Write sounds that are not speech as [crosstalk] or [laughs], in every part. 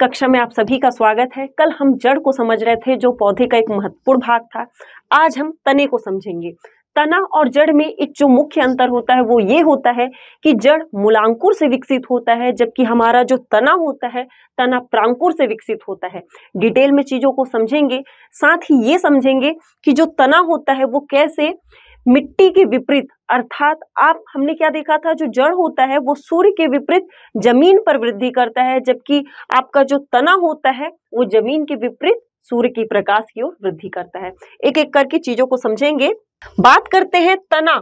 कक्षा में आप सभी का स्वागत है कल हम जड़ को समझ रहे थे जो पौधे का एक महत्वपूर्ण भाग था आज हम तने को समझेंगे तना और जड़ में एक जो मुख्य अंतर होता है वो ये होता है कि जड़ मूलांकुर से विकसित होता है जबकि हमारा जो तना होता है तना प्रांकुर से विकसित होता है डिटेल में चीज़ों को समझेंगे साथ ही ये समझेंगे कि जो तना होता है वो कैसे मिट्टी के विपरीत अर्थात आप हमने क्या देखा था जो जड़ होता है वो सूर्य के विपरीत जमीन पर वृद्धि करता है जबकि आपका जो तना होता है वो जमीन के विपरीत सूर्य की प्रकाश की ओर वृद्धि करता है एक एक करके चीजों को समझेंगे बात करते हैं तना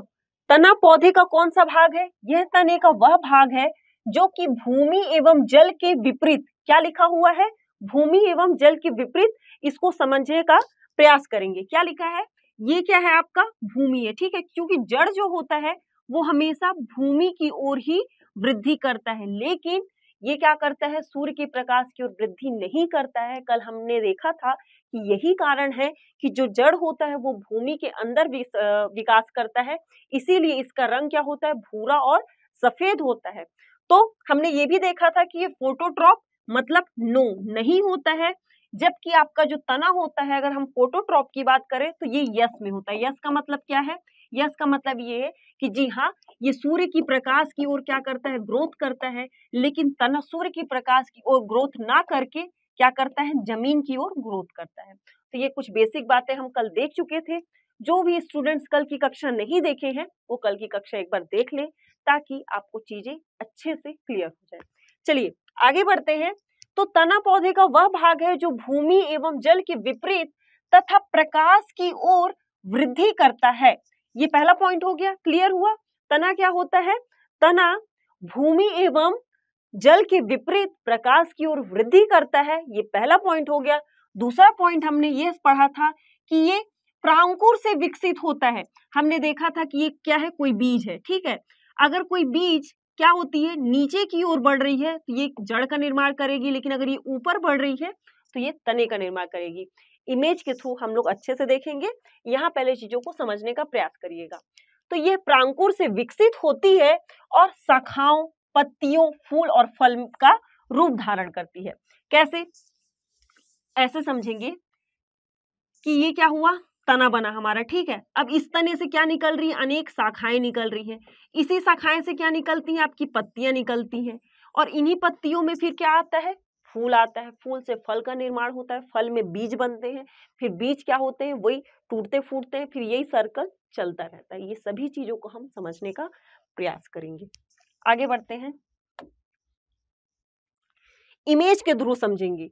तना पौधे का कौन सा भाग है यह तने का वह भाग है जो कि भूमि एवं जल के विपरीत क्या लिखा हुआ है भूमि एवं जल के विपरीत इसको समझने का प्रयास करेंगे क्या लिखा है ये क्या है आपका भूमि है ठीक है क्योंकि जड़ जो होता है वो हमेशा भूमि की ओर ही वृद्धि करता है लेकिन ये क्या करता है सूर्य के प्रकाश की ओर वृद्धि नहीं करता है कल हमने देखा था कि यही कारण है कि जो जड़ होता है वो भूमि के अंदर विकास करता है इसीलिए इसका रंग क्या होता है भूरा और सफेद होता है तो हमने ये भी देखा था कि ये फोटोट्रॉप मतलब नो नहीं होता है जबकि आपका जो तना होता है अगर हम कोटोट्रॉप की बात करें तो ये यस में होता है यस का मतलब क्या है यस का मतलब ये है कि जी हाँ ये सूर्य की प्रकाश की ओर क्या करता है ग्रोथ करता है लेकिन तना सूर्य की प्रकाश की ओर ग्रोथ ना करके क्या करता है जमीन की ओर ग्रोथ करता है तो ये कुछ बेसिक बातें हम कल देख चुके थे जो भी स्टूडेंट्स कल की कक्षा नहीं देखे हैं वो कल की कक्षा एक बार देख ले ताकि आपको चीजें अच्छे से क्लियर हो जाए चलिए आगे बढ़ते हैं तो तना पौधे का वह भाग है जो भूमि एवं जल के विपरीत तथा प्रकाश की ओर वृद्धि करता है ये पहला पॉइंट हो गया क्लियर हुआ तना क्या होता है तना भूमि एवं जल के विपरीत प्रकाश की ओर वृद्धि करता है ये पहला पॉइंट हो गया दूसरा पॉइंट हमने ये पढ़ा था कि ये प्रांकुर से विकसित होता है हमने देखा था कि ये क्या है कोई बीज है ठीक है अगर कोई बीज क्या होती है नीचे की ओर बढ़ रही है तो ये जड़ का निर्माण करेगी लेकिन अगर ये ऊपर बढ़ रही है तो ये तने का निर्माण करेगी इमेज के थ्रू हम लोग अच्छे से देखेंगे यहाँ पहले चीजों को समझने का प्रयास करिएगा तो ये प्रांकुर से विकसित होती है और शाखाओं पत्तियों फूल और फल का रूप धारण करती है कैसे ऐसे समझेंगे कि ये क्या हुआ तना बना हमारा ठीक है अब इस तने से क्या निकल रही है अनेक शाखाएं निकल रही हैं इसी शाखाएं से क्या निकलती हैं आपकी पत्तियां निकलती हैं और इन्हीं पत्तियों में फिर क्या आता है फूल आता है फूल से फल का निर्माण होता है फल में बीज बनते हैं फिर बीज क्या होते हैं वही टूटते फूटते हैं फिर यही सर्कल चलता रहता है ये सभी चीजों को हम समझने का प्रयास करेंगे आगे बढ़ते हैं इमेज के थ्रू समझेंगे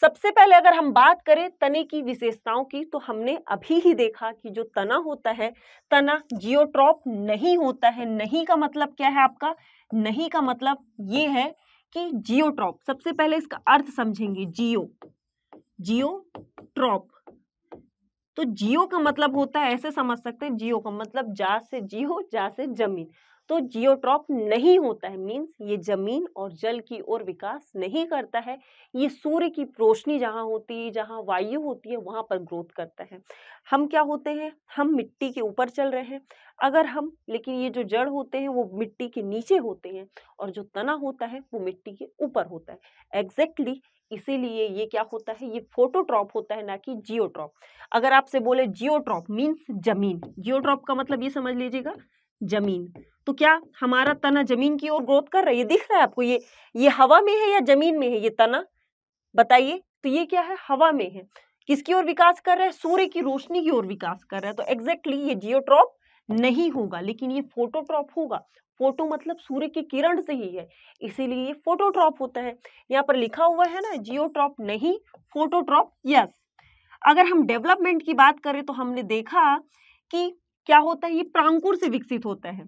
सबसे पहले अगर हम बात करें तने की विशेषताओं की तो हमने अभी ही देखा कि जो तना होता है तना जियोट्रॉप नहीं होता है नहीं का मतलब क्या है आपका नहीं का मतलब ये है कि जियोट्रॉप सबसे पहले इसका अर्थ समझेंगे जियो जियो ट्रॉप तो जियो का मतलब होता है ऐसे समझ सकते हैं जियो का मतलब जा से जियो जा से जमीन तो जियोट्रॉप नहीं होता है मीन्स ये जमीन और जल की ओर विकास नहीं करता है ये सूर्य की रोशनी जहाँ होती है जहाँ वायु होती है वहाँ पर ग्रोथ करता है हम क्या होते हैं हम मिट्टी के ऊपर चल रहे हैं अगर हम लेकिन ये जो जड़ होते हैं वो मिट्टी के नीचे होते हैं और जो तना होता है वो मिट्टी के ऊपर होता है एग्जैक्टली इसीलिए ये क्या होता है ये फोटोट्रॉप होता है ना कि जियोट्रॉप अगर आपसे बोले जियोट्रॉप मीन्स जमीन जियोट्रॉप का मतलब ये समझ लीजिएगा जमीन तो क्या हमारा तना जमीन की ओर ग्रोथ कर रहा है ये दिख रहा है आपको ये ये हवा में है या जमीन में है ये तना बताइए तो ये क्या है हवा में है किसकी ओर विकास कर रहा है सूर्य की रोशनी की ओर विकास कर रहा है तो एग्जैक्टली exactly ये जियोट्रॉप नहीं होगा लेकिन ये फोटोट्रॉप होगा फोटो मतलब सूर्य की किरण से ही है इसीलिए ये फोटोट्रॉप होता है यहाँ पर लिखा हुआ है ना जियोट्रॉप नहीं फोटोट्रॉप यस अगर हम डेवलपमेंट की बात करें तो हमने देखा कि क्या होता है ये प्रांकुर से विकसित होता है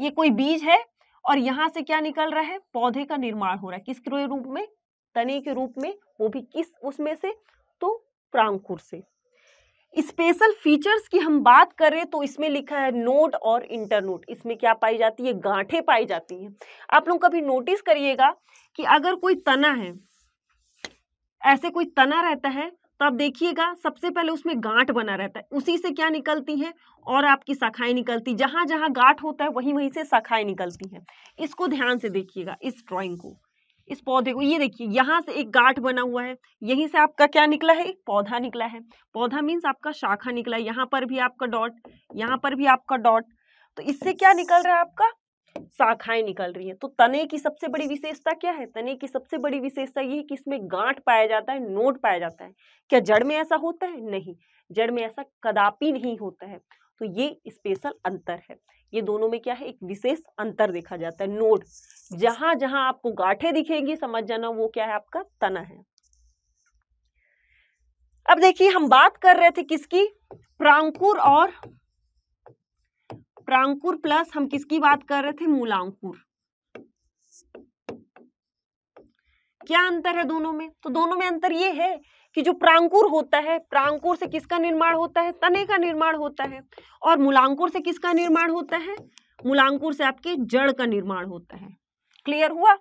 ये कोई बीज है और यहाँ से क्या निकल रहा है पौधे का निर्माण हो रहा है किसके रूप में तने के रूप में वो भी किस उसमें से तो प्रांकुर से स्पेशल फीचर्स की हम बात करें तो इसमें लिखा है नोट और इंटरनोट इसमें क्या पाई जाती है गांठे पाई जाती हैं आप लोग कभी नोटिस करिएगा कि अगर कोई तना है ऐसे कोई तना रहता है तो आप देखिएगा सबसे पहले उसमें गांठ बना रहता है उसी से क्या निकलती है और आपकी शाखाएं निकलती जहां जहां गांठ होता है वहीं वहीं से शाखाएं निकलती हैं इसको ध्यान से देखिएगा इस ड्राइंग को इस पौधे को ये देखिए यहाँ से एक गांठ बना हुआ है यहीं से आपका क्या निकला है एक पौधा निकला है पौधा मीन्स आपका शाखा निकला है यहाँ पर भी आपका डॉट यहाँ पर भी आपका डॉट तो इससे क्या निकल रहा है आपका शाखाएं निकल रही हैं तो तने की सबसे बड़ी विशेषता क्या है तने की सबसे बड़ी विशेषता ये है कि इसमें गांठ पाया जाता है नोट पाया जाता है क्या जड़ में ऐसा होता है नहीं जड़ में ऐसा कदापि नहीं होता है तो ये स्पेशल अंतर है ये दोनों में क्या है एक विशेष अंतर देखा जाता है नोट जहां जहां आपको गांठे दिखेंगी समझ जाना वो क्या है आपका तना है अब देखिए हम बात कर रहे थे किसकी प्रांकुर और प्रांकुर प्लस हम किसकी बात कर रहे थे मूलांकुर क्या अंतर है दोनों में तो दोनों में अंतर ये है कि जो प्रांकुर होता है प्रांकुर से किसका निर्माण होता है तने का निर्माण होता है और मूलांकुर से किसका निर्माण होता है मूलांकुर से आपके जड़ का निर्माण होता है क्लियर हुआ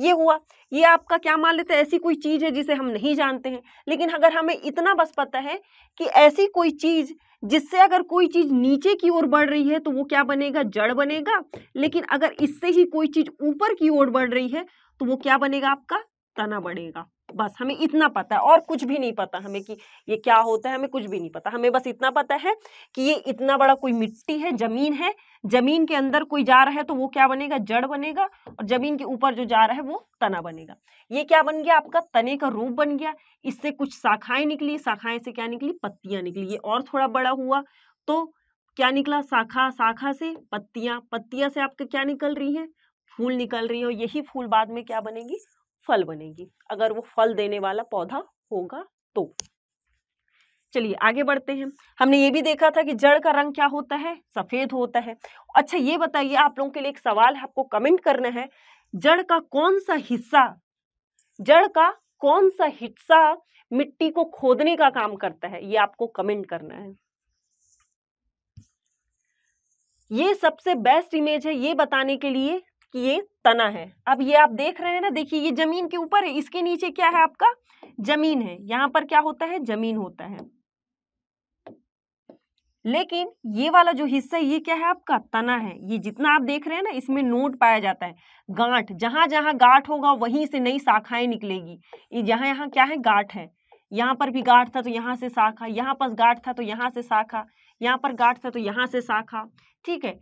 ये हुआ ये आपका क्या मान लेते हैं ऐसी कोई चीज़ है जिसे हम नहीं जानते हैं लेकिन अगर हमें इतना बस पता है कि ऐसी कोई चीज़ जिससे अगर कोई चीज़ नीचे की ओर बढ़ रही है तो वो क्या बनेगा जड़ बनेगा लेकिन अगर इससे ही कोई चीज़ ऊपर की ओर बढ़ रही है तो वो क्या बनेगा आपका तना बढ़ेगा बस हमें इतना पता है और कुछ भी नहीं पता हमें कि ये क्या होता है हमें कुछ भी नहीं पता हमें बस इतना पता है कि ये इतना बड़ा कोई मिट्टी है जमीन है जमीन के अंदर कोई जा रहा है तो वो क्या बनेगा जड़ बनेगा और जमीन के ऊपर जो जा रहा है वो तना बनेगा ये क्या बन गया आपका तने का रूप बन गया इससे कुछ शाखाएं निकली शाखाएं से क्या निकली पत्तियां निकली ये और थोड़ा बड़ा हुआ तो क्या निकला शाखा शाखा से पत्तियां पत्तियां से आपके क्या निकल रही है फूल निकल रही है और यही फूल बाद में क्या बनेगी फल बनेगी अगर वो फल देने वाला पौधा होगा तो चलिए आगे बढ़ते हैं हमने ये भी देखा था कि जड़ का रंग क्या होता है सफेद होता है अच्छा ये बताइए आप लोगों के लिए एक सवाल है आपको कमेंट करना है जड़ का कौन सा हिस्सा जड़ का कौन सा हिस्सा मिट्टी को खोदने का काम करता है ये आपको कमेंट करना है ये सबसे बेस्ट इमेज है ये बताने के लिए कि ये तना है अब ये आप देख रहे हैं ना देखिए ये जमीन के ऊपर है इसके नीचे क्या है आपका जमीन है यहाँ पर क्या होता है जमीन होता है लेकिन ये वाला जो हिस्सा ये क्या है आपका तना है ये जितना आप देख रहे हैं ना इसमें नोट पाया जाता है गांठ जहां जहां गांठ होगा वहीं से नई शाखाएं निकलेगी ये जहां यहाँ क्या है गांठ है यहां पर भी गांठ था तो यहां से शाखा यहाँ पर गांठ था तो यहां से शाखा यहां पर गांठ था तो यहां से शाखा ठीक है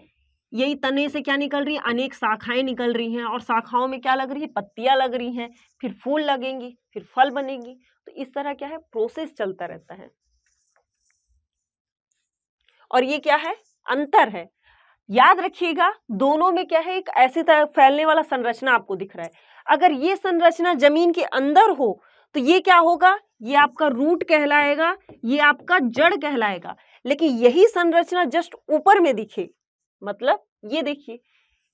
यही तने से क्या निकल रही है अनेक शाखाएं निकल रही हैं और शाखाओं में क्या लग रही है पत्तियां लग रही हैं फिर फूल लगेंगी फिर फल बनेगी तो इस तरह क्या है प्रोसेस चलता रहता है और ये क्या है अंतर है याद रखिएगा दोनों में क्या है एक ऐसी तरह फैलने वाला संरचना आपको दिख रहा है अगर ये संरचना जमीन के अंदर हो तो ये क्या होगा ये आपका रूट कहलाएगा ये आपका जड़ कहलाएगा लेकिन यही संरचना जस्ट ऊपर में दिखे मतलब ये देखिए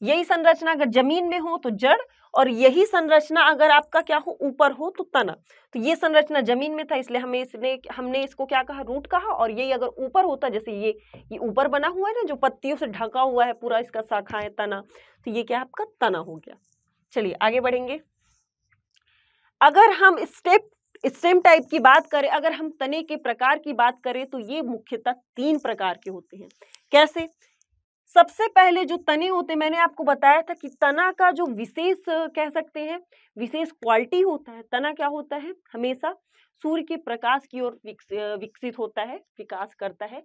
यही संरचना अगर जमीन में हो तो जड़ और यही संरचना अगर आपका क्या हो ऊपर हो तो तना तो ये संरचना जमीन में था इसलिए हमें इसने हमने इसको क्या कहा रूट कहा और यही अगर ऊपर होता जैसे ये ये ऊपर बना हुआ है ना जो पत्तियों से ढका हुआ है पूरा इसका शाखा है तना तो ये क्या आपका तना हो गया चलिए आगे बढ़ेंगे अगर हम स्टेप स्टेम टाइप की बात करें अगर हम तने के प्रकार की बात करें तो ये मुख्यतः तीन प्रकार के होते हैं कैसे सबसे पहले जो तने होते मैंने आपको बताया था कि तना का जो विशेष कह सकते हैं विशेष क्वालिटी होता है तना क्या होता है हमेशा सूर्य के प्रकाश की ओर विकसित होता है विकास करता है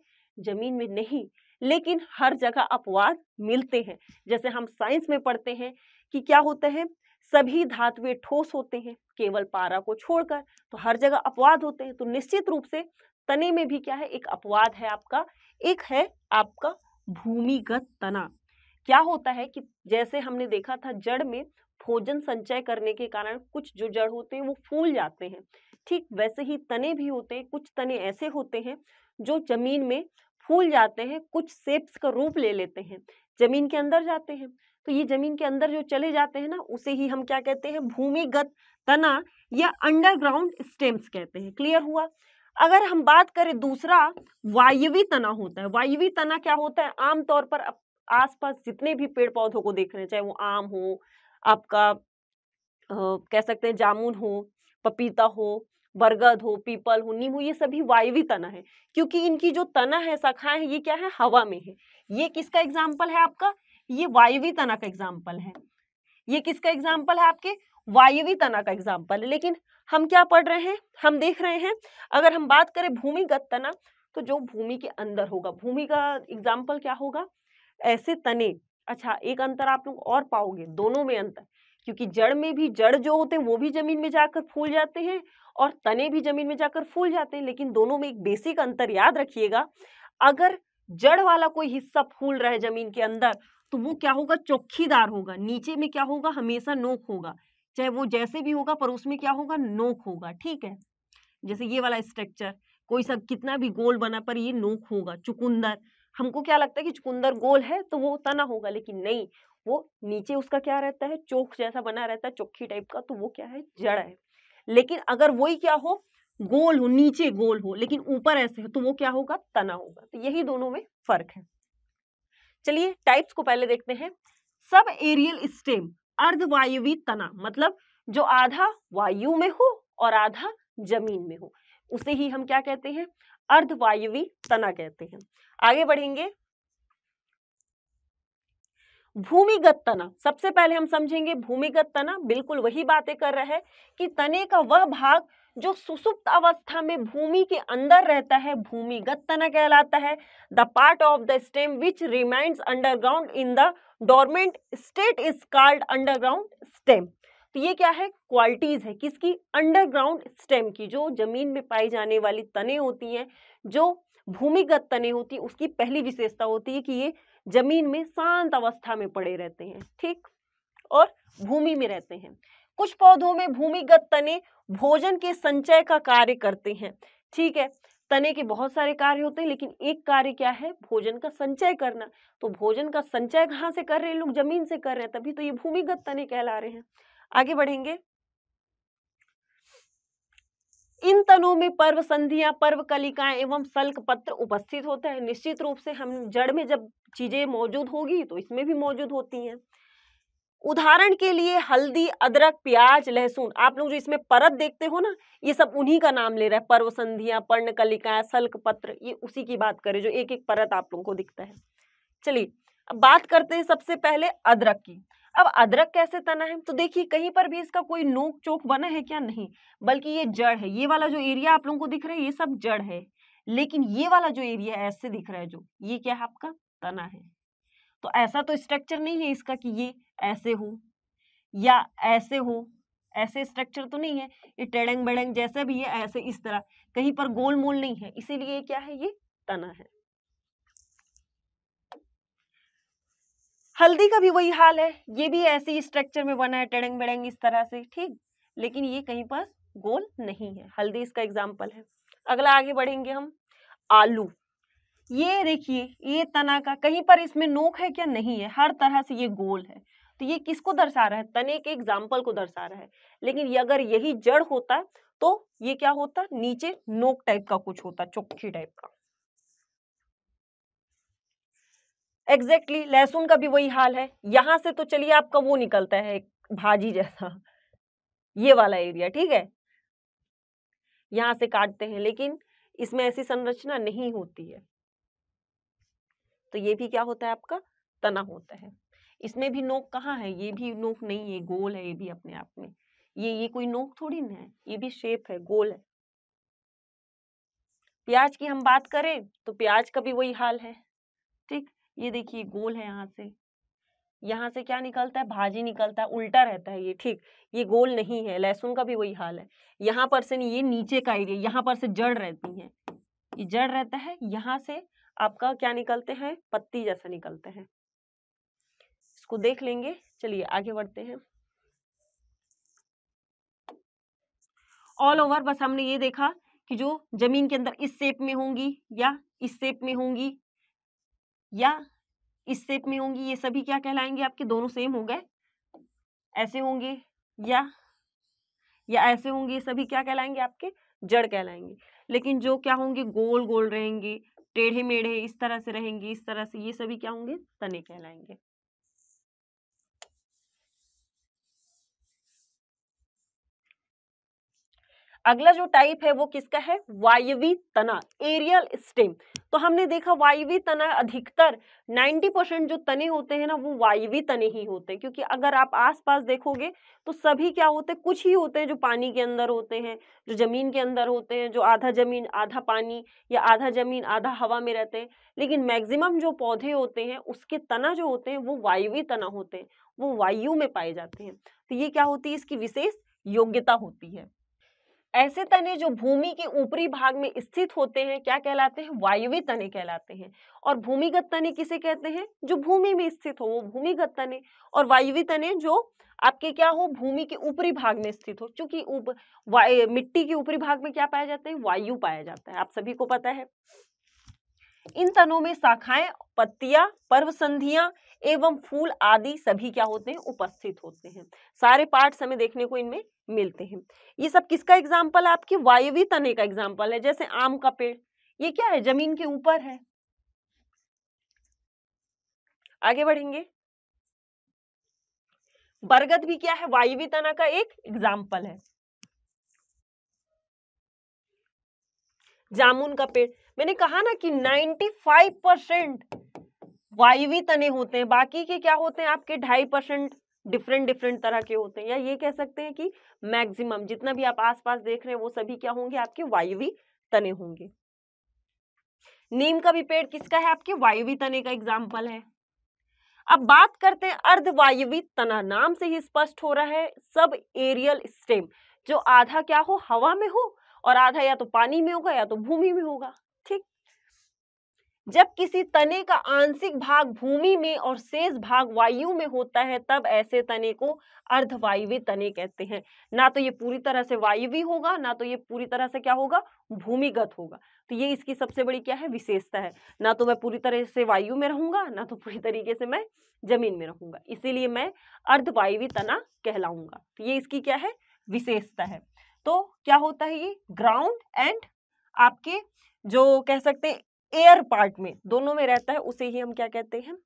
जमीन में नहीं लेकिन हर जगह अपवाद मिलते हैं जैसे हम साइंस में पढ़ते हैं कि क्या होता है सभी धातुएं ठोस होते हैं केवल पारा को छोड़कर तो हर जगह अपवाद होते हैं तो निश्चित रूप से तने में भी क्या है एक अपवाद है आपका एक है आपका भूमिगत तना क्या होता है कि जैसे हमने देखा था जड़ में भोजन संचय करने के कारण कुछ जो जड़ होते हैं वो फूल जाते हैं ठीक वैसे ही तने भी होते हैं कुछ तने ऐसे होते हैं जो जमीन में फूल जाते हैं कुछ सेप्स का रूप ले लेते हैं जमीन के अंदर जाते हैं तो ये जमीन के अंदर जो चले जाते हैं ना उसे ही हम क्या कहते हैं भूमिगत तना या अंडरग्राउंड स्टेम्स कहते हैं क्लियर हुआ अगर हम बात करें दूसरा वायवी तना होता है वायवी तना क्या होता है आमतौर पर आसपास जितने भी पेड़ पौधों को देख रहे हैं चाहे वो आम हो आपका आ, कह सकते हैं जामुन हो पपीता हो बरगद हो पीपल हो नीम हो ये सभी वायवी तना है क्योंकि इनकी जो तना है शाखाएं है ये क्या है हवा में है ये किसका एग्जाम्पल है आपका ये वायवी तना का एग्जाम्पल है ये किसका एग्जाम्पल है आपके वायवी तना का एग्जाम्पल है लेकिन हम क्या पढ़ रहे हैं हम देख रहे हैं अगर हम बात करें भूमिगत तना तो जो भूमि के अंदर होगा भूमि का एग्जाम्पल क्या होगा ऐसे तने अच्छा एक अंतर आप लोग और पाओगे दोनों में अंतर क्योंकि जड़ में भी जड़ जो होते हैं वो भी जमीन में जाकर फूल जाते हैं और तने भी जमीन में जाकर फूल जाते हैं लेकिन दोनों में एक बेसिक अंतर याद रखिएगा अगर जड़ वाला कोई हिस्सा फूल रहा है जमीन के अंदर तो वो क्या होगा चौकीदार होगा नीचे में क्या होगा हमेशा नोक होगा चाहे वो जैसे भी होगा पर उसमें क्या होगा नोक होगा ठीक है जैसे ये वाला स्ट्रक्चर कोई सा कितना भी गोल बना पर ये नोक होगा चुकुंदर हमको क्या लगता है कि चुकुंदर गोल है तो वो तना होगा लेकिन नहीं वो नीचे उसका क्या रहता है चौक जैसा बना रहता है चोखी टाइप का तो वो क्या है जड़ है लेकिन अगर वही क्या हो गोल हो नीचे गोल हो लेकिन ऊपर ऐसे हो तो वो क्या होगा तना होगा तो यही दोनों में फर्क है चलिए टाइप्स को पहले देखते हैं सब एरियल स्टेम अर्धवायुवी तना मतलब जो आधा वायु में हो और आधा जमीन में हो उसे ही हम क्या कहते हैं अर्धवायुवी तना कहते हैं आगे बढ़ेंगे भूमिगत तना सबसे पहले हम समझेंगे भूमिगत तना बिल्कुल वही बातें कर रहा है कि तने का वह भाग जो सुसुप्त अवस्था में भूमि के अंदर रहता है भूमिगत तना कहलाता है the part of the stem which remained underground in the dormant state is called underground stem तो ये क्या है क्वालिटीज है किसकी अंडरग्राउंड स्टेम की जो जमीन में पाई जाने वाली तने होती हैं जो भूमिगत तने होती है उसकी पहली विशेषता होती है कि ये जमीन में शांत अवस्था में पड़े रहते हैं ठीक और भूमि में रहते हैं कुछ पौधों में भूमिगत तने भोजन के संचय का कार्य करते हैं ठीक है तने के बहुत सारे कार्य होते हैं लेकिन एक कार्य क्या है भोजन का संचय करना तो भोजन का संचय कहाँ से कर रहे हैं लोग जमीन से कर रहे हैं तभी तो ये भूमिगत तने कहला रहे हैं आगे बढ़ेंगे इन तनों में पर्व संधियां पर्व कलिकाएं एवं सल्क पत्र उपस्थित होता है निश्चित रूप से हम जड़ में जब चीजें मौजूद होगी तो इसमें भी मौजूद होती हैं उदाहरण के लिए हल्दी अदरक प्याज लहसुन आप लोग जो इसमें परत देखते हो ना ये सब उन्हीं का नाम ले रहा है पर्व संधिया पर्ण कलिका सल्क पत्र ये उसी की बात करें जो एक एक परत आप लोगों को दिखता है चलिए अब बात करते हैं सबसे पहले अदरक की अब अदरक कैसे तना है तो देखिए कहीं पर भी इसका कोई नोक चोक बना है क्या नहीं बल्कि ये जड़ है ये वाला जो एरिया आप लोगों को दिख रहा है ये सब जड़ है लेकिन ये वाला जो एरिया ऐसे दिख रहा है जो ये क्या है आपका तना है तो ऐसा तो स्ट्रक्चर नहीं है इसका कि ये ऐसे हो या ऐसे हो ऐसे स्ट्रक्चर तो नहीं है ये टेड़ंग बेड़ंग जैसा भी है ऐसे इस तरह कहीं पर गोल मोल नहीं है इसीलिए क्या है ये तना है हल्दी का भी वही हाल है ये भी ऐसे स्ट्रक्चर में बना है टेड़ंग बेड़ंग इस तरह से ठीक लेकिन ये कहीं पर गोल नहीं है हल्दी इसका एग्जाम्पल है अगला आगे बढ़ेंगे हम आलू ये देखिए ये तना का कहीं पर इसमें नोक है क्या नहीं है हर तरह से ये गोल है तो ये किसको दर्शा रहा है तने के एग्जाम्पल को दर्शा रहा है लेकिन ये अगर यही जड़ होता तो ये क्या होता नीचे नोक टाइप का कुछ होता चौकी टाइप का एग्जैक्टली exactly, लहसुन का भी वही हाल है यहां से तो चलिए आपका वो निकलता है भाजी जैसा ये वाला एरिया ठीक है यहां से काटते हैं लेकिन इसमें ऐसी संरचना नहीं होती है तो ये भी क्या होता है आपका तना होता है इसमें भी नोक कहाँ है ये भी नोक नहीं है गोल है ये भी अपने आप में ये ये कोई नोक थोड़ी ना है ये भी शेप है गोल है प्याज की हम बात करें तो प्याज का भी वही हाल है ठीक ये देखिए गोल है यहाँ से यहाँ से क्या निकलता है भाजी निकलता है उल्टा रहता है ये ठीक ये गोल नहीं है लहसुन का भी वही हाल है यहाँ पर से नहीं ये नीचे का एरिया यहाँ पर से जड़ रहती है ये जड़ रहता है यहाँ से आपका क्या निकलते हैं पत्ती जैसा निकलते हैं इसको देख लेंगे चलिए आगे बढ़ते हैं ऑल ओवर बस हमने ये देखा कि जो जमीन के अंदर इस शेप में होंगी या इस शेप में होंगी या इस शेप में होंगी ये सभी क्या कहलाएंगे आपके दोनों सेम हो गए ऐसे होंगे या या ऐसे होंगे ये सभी क्या कहलाएंगे आपके जड़ कहलाएंगे लेकिन जो क्या होंगे गोल गोल रहेंगे टेढ़े मेढ़े इस तरह से रहेंगे इस तरह से ये सभी क्या होंगे तने कहलाएंगे अगला जो टाइप है वो किसका है वायवी तना एरियल स्टेम तो हमने देखा वायवी तना अधिकतर 90 परसेंट जो तने होते हैं ना वो वायवी तने ही होते हैं क्योंकि अगर आप आसपास देखोगे तो सभी क्या होते हैं कुछ ही होते हैं जो पानी के अंदर होते हैं जो जमीन के अंदर होते हैं जो आधा जमीन आधा पानी या आधा जमीन आधा हवा में रहते हैं लेकिन मैक्सिमम जो पौधे होते हैं उसके तना जो होते हैं वो वायवी तना होते हैं वो वायु में पाए जाते हैं तो ये क्या होती है इसकी विशेष योग्यता होती है ऐसे तने जो भूमि के ऊपरी भाग में स्थित होते हैं क्या कहलाते हैं वायवी तने कहलाते हैं और भूमिगत तने किसे कहते हैं जो भूमि में स्थित हो वो भूमिगत तने और वायवी तने जो आपके क्या हो भूमि के ऊपरी भाग में स्थित हो क्योंकि मिट्टी के ऊपरी भाग में क्या पाया जाता है वायु पाया जाता है आप सभी को पता है इन तनों में शाखाएं पत्तियां पर्व संधियां एवं फूल आदि सभी क्या होते हैं उपस्थित होते हैं सारे पार्ट हमें देखने को इनमें मिलते हैं ये सब किसका एग्जाम्पल है आपकी वायवी तने का एग्जाम्पल है जैसे आम का पेड़ ये क्या है जमीन के ऊपर है आगे बढ़ेंगे बरगद भी क्या है वायवी तना का एक एग्जाम्पल है जामुन का पेड़ मैंने कहा ना कि 95 परसेंट वायवी तने होते हैं बाकी के क्या होते हैं आपके ढाई परसेंट डिफरेंट डिफरेंट तरह के होते हैं या ये कह सकते हैं कि मैक्सिमम जितना भी आप आसपास देख रहे हैं वो सभी क्या होंगे आपके वायवी तने होंगे नीम का भी पेड़ किसका है आपके वायवी तने का एग्जाम्पल है अब बात करते हैं अर्धवायवी तना नाम से ही स्पष्ट हो रहा है सब एरियल स्टेम जो आधा क्या हो हवा में हो और आधा या तो पानी में होगा या तो भूमि में होगा ठीक जब किसी तने का आंशिक भाग भूमि में और शेष भाग वायु में होता है तब ऐसे तने को अर्धवायवी तने कहते हैं ना तो ये पूरी तरह से वायवी होगा ना तो ये पूरी तरह से क्या होगा भूमिगत होगा तो ये इसकी सबसे बड़ी क्या है विशेषता है ना तो मैं पूरी तरह से वायु में रहूंगा ना तो पूरी तरीके से मैं जमीन में रहूंगा इसीलिए मैं अर्धवायवी तना कहलाऊंगा तो ये इसकी क्या है विशेषता है तो क्या होता है ये ग्राउंड एंड आपके जो कह सकते हैं एयर पार्ट में दोनों में रहता है उसे ही हम क्या कहते हैं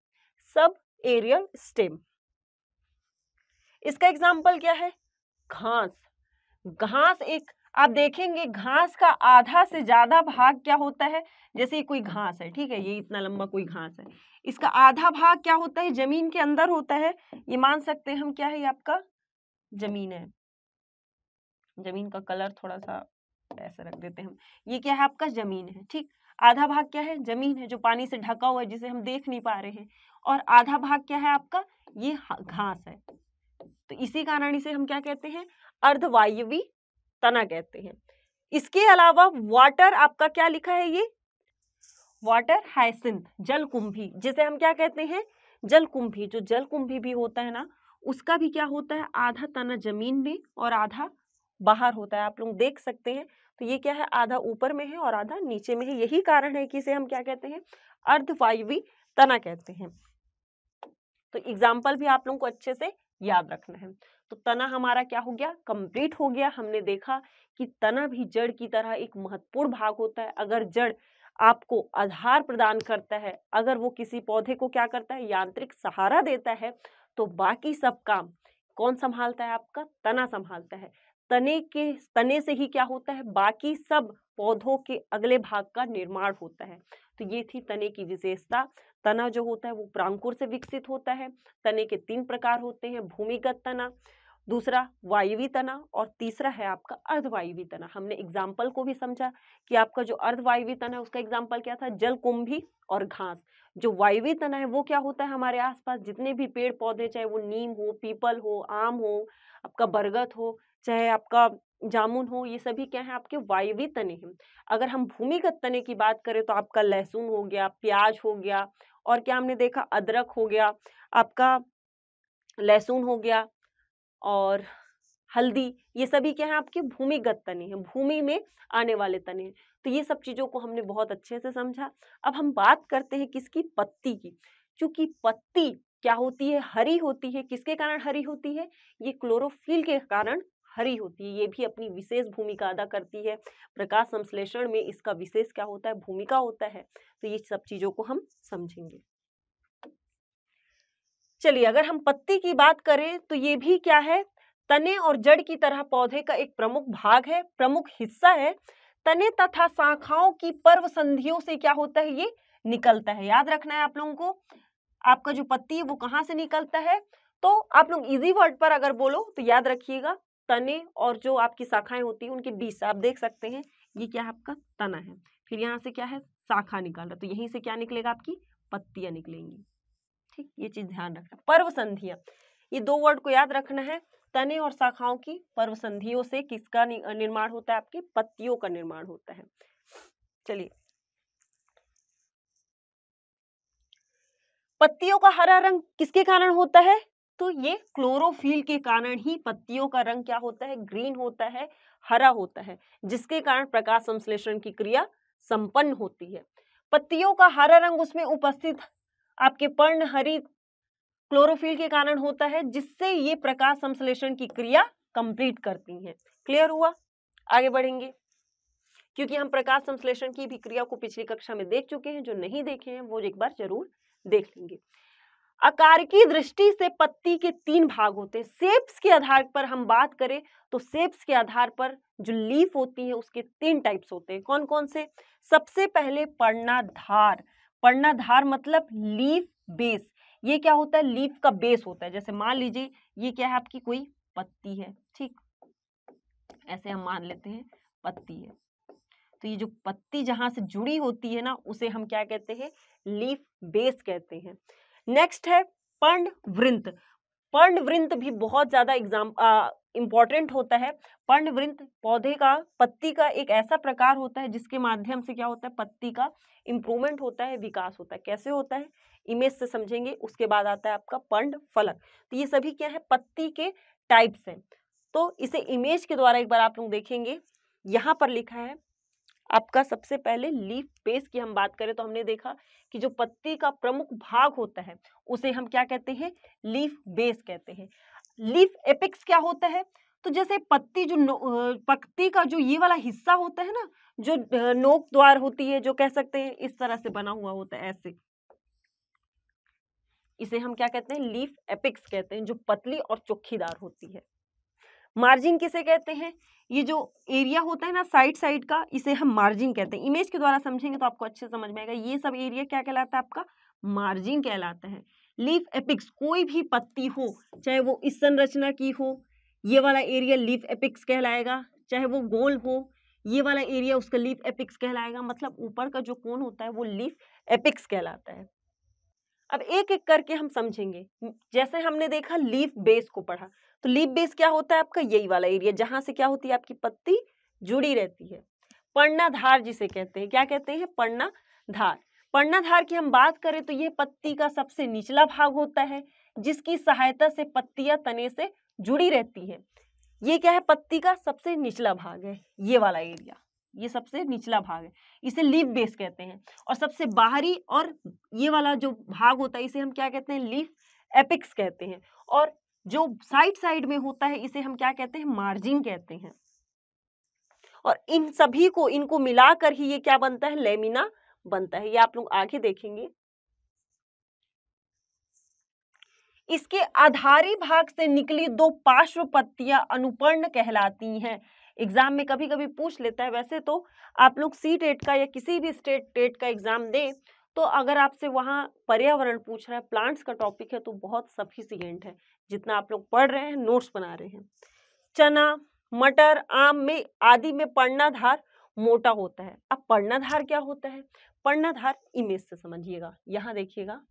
सब एरियल स्टेम इसका एग्जाम्पल क्या है घास घास एक आप देखेंगे घास का आधा से ज्यादा भाग क्या होता है जैसे कोई घास है ठीक है ये इतना लंबा कोई घास है इसका आधा भाग क्या होता है जमीन के अंदर होता है ये मान सकते हैं हम क्या है ये आपका जमीन है जमीन का कलर थोड़ा सा ऐसा रख देते हैं हम ये क्या है आपका जमीन है ठीक आधा भाग क्या है जमीन है जो पानी से ढका हुआ है जिसे हम देख नहीं पा रहे हैं और आधा भाग क्या है आपका ये घास है तो इसी कारण इसे हम क्या कहते हैं अर्धवायवी तना कहते हैं इसके अलावा वाटर आपका क्या लिखा है ये वाटर हाइसिंथ जल कुंभी जिसे हम क्या कहते हैं जल कुंभी जो जल कुंभी भी होता है ना उसका भी क्या होता है आधा तना जमीन में और आधा बाहर होता है आप लोग देख सकते हैं तो ये क्या है आधा ऊपर में है और आधा नीचे में है यही कारण है कि इसे हम क्या कहते हैं अर्धवायवी तना कहते हैं तो एग्जाम्पल भी आप लोगों को अच्छे से याद रखना है तो तना हमारा क्या हो गया कंप्लीट हो गया हमने देखा कि तना भी जड़ की तरह एक महत्वपूर्ण भाग होता है अगर जड़ आपको आधार प्रदान करता है अगर वो किसी पौधे को क्या करता है यांत्रिक सहारा देता है तो बाकी सब काम कौन संभालता है आपका तना संभालता है तने के तने से ही क्या होता है बाकी सब पौधों के अगले भाग का निर्माण होता है तो ये थी तने की विशेषता तना जो होता है वो प्रांकुर से विकसित होता है तने के तीन प्रकार होते हैं भूमिगत तना दूसरा वायवी तना और तीसरा है आपका अर्धवायवी तना हमने एग्जाम्पल को भी समझा कि आपका जो अर्धवायवी तना है उसका एग्जाम्पल क्या था जल कुंभी और घास जो वायवी तना है वो क्या होता है हमारे आसपास जितने भी पेड़ पौधे चाहे वो नीम हो पीपल हो आम हो आपका बरगद हो चाहे आपका जामुन हो ये सभी क्या है आपके वायवी तने हैं अगर हम भूमिगत तने की बात करें तो आपका लहसुन हो गया प्याज हो गया और क्या हमने देखा अदरक हो गया आपका लहसुन हो गया और हल्दी ये सभी क्या है आपके भूमिगत तने हैं भूमि में आने वाले तने हैं तो ये सब चीज़ों को हमने बहुत अच्छे से समझा अब हम बात करते हैं किसकी पत्ती की चूंकि पत्ती क्या होती है हरी होती है किसके कारण हरी होती है ये क्लोरोफिल के कारण हरी होती है ये भी अपनी विशेष भूमिका अदा करती है प्रकाश संश्लेषण में इसका विशेष क्या होता है भूमिका होता है तो ये सब चीजों को हम समझेंगे चलिए अगर हम पत्ती की बात करें तो ये भी क्या है तने और जड़ की तरह पौधे का एक प्रमुख भाग है प्रमुख हिस्सा है तने तथा शाखाओं की पर्व संधियों से क्या होता है ये निकलता है याद रखना है आप लोगों को आपका जो पत्ती है वो कहाँ से निकलता है तो आप लोग इजी वर्ड पर अगर बोलो तो याद रखिएगा तने और जो आपकी शाखाएं होती है उनके बीच आप देख सकते हैं ये क्या है आपका तना है फिर यहाँ से क्या है शाखा निकाल रहा तो यहीं से क्या निकलेगा आपकी पत्तियां निकलेंगी ठीक ये चीज ध्यान रखना पर्व संधिया ये दो वर्ड को याद रखना है तने और शाखाओं की पर्व संधियों से किसका निर्माण होता है आपकी पत्तियों का निर्माण होता है चलिए पत्तियों का हरा रंग किसके कारण होता है तो ये क्लोरोफिल के कारण ही पत्तियों का रंग क्या होता है ग्रीन होता है हरा होता है जिसके कारण प्रकाश संश्लेषण की क्रिया संपन्न होती है पत्तियों का हरा रंग उसमें उपस्थित आपके पर्ण हरी क्लोरोफिल के कारण होता है जिससे ये प्रकाश संश्लेषण की क्रिया कंप्लीट करती है क्लियर हुआ आगे बढ़ेंगे क्योंकि हम प्रकाश संश्लेषण की भी क्रिया को पिछली कक्षा में देख चुके हैं जो नहीं देखे हैं वो एक बार जरूर देख लेंगे आकार की दृष्टि से पत्ती के तीन भाग होते हैं सेप्स के आधार पर हम बात करें तो सेप्स के आधार पर जो लीफ होती है उसके तीन टाइप्स होते हैं कौन कौन से सबसे पहले पर्णाधार पर्णाधार मतलब लीफ बेस ये क्या होता है लीफ का बेस होता है जैसे मान लीजिए ये क्या है आपकी कोई पत्ती है ठीक ऐसे हम मान लेते हैं पत्ती है तो ये जो पत्ती जहां से जुड़ी होती है ना उसे हम क्या कहते हैं लीफ बेस कहते हैं नेक्स्ट है पर्णवृंत वृंत भी बहुत ज़्यादा एग्जाम इम्पॉर्टेंट होता है पर्णवृंत पौधे का पत्ती का एक ऐसा प्रकार होता है जिसके माध्यम से क्या होता है पत्ती का इम्प्रूवमेंट होता है विकास होता है कैसे होता है इमेज से समझेंगे उसके बाद आता है आपका पर्ण फलक तो ये सभी क्या है पत्ती के टाइप्स हैं तो इसे इमेज के द्वारा एक बार आप लोग देखेंगे यहाँ पर लिखा है आपका सबसे पहले लीफ बेस की हम बात करें तो हमने देखा कि जो पत्ती का प्रमुख भाग होता है उसे हम क्या कहते हैं लीफ बेस कहते हैं लीफ एपिक्स क्या होता है तो जैसे पत्ती जो पत्ती का जो ये वाला हिस्सा होता है ना जो नोक द्वार होती है जो कह सकते हैं इस तरह से बना हुआ होता है ऐसे इसे हम क्या कहते हैं लीफ एपिक्स कहते हैं जो पतली और चोखीदार होती है मार्जिन किसे कहते हैं ये जो एरिया होता है ना साइड साइड का इसे हम मार्जिन कहते हैं इमेज के द्वारा समझेंगे तो आपको अच्छे समझ में आएगा ये सब एरिया क्या कहलाता है आपका मार्जिन कहलाता है लीफ एपिक्स कोई भी पत्ती हो चाहे वो इस संरचना की हो ये वाला एरिया लीफ एपिक्स कहलाएगा चाहे वो गोल हो ये वाला एरिया उसका लीफ एपिक्स कहलाएगा मतलब ऊपर का जो कोन होता है वो लीफ एपिक्स कहलाता है अब एक एक करके हम समझेंगे जैसे हमने देखा लीफ बेस को पढ़ा तो लीप बेस क्या होता है आपका यही वाला एरिया जहां से क्या होती है आपकी पत्ती जुड़ी रहती है पर्णाधार जिसे कहते हैं क्या कहते हैं पर्णाधार पर्णाधार की हम बात करें तो यह पत्ती का सबसे निचला भाग होता है जिसकी सहायता से पत्तियां तने से जुड़ी रहती है ये क्या है पत्ती का सबसे निचला भाग है ये वाला एरिया ये सबसे निचला भाग है इसे लीफ बेस कहते हैं और सबसे बाहरी और ये वाला जो भाग होता है इसे हम क्या कहते हैं लीफ एपिक्स कहते हैं और जो साइड साइड में होता है इसे हम क्या कहते हैं मार्जिन कहते हैं और इन सभी को इनको मिलाकर ही ये क्या बनता है लेमिना बनता है ये आप लोग आगे देखेंगे इसके आधारी भाग से निकली दो पार्श्व पत्तियां अनुपर्ण कहलाती हैं एग्जाम में कभी कभी पूछ लेता है वैसे तो आप लोग सी टेट का या किसी भी स्टेट टेट का एग्जाम दें तो अगर आपसे वहां पर्यावरण पूछ रहा है प्लांट्स का टॉपिक है तो बहुत सफिशियंट है जितना आप लोग पढ़ रहे हैं नोट्स बना रहे हैं चना मटर आम में आदि में पर्णाधार मोटा होता है अब पर्णाधार क्या होता है पर्णाधार इमेज से समझिएगा यहाँ देखिएगा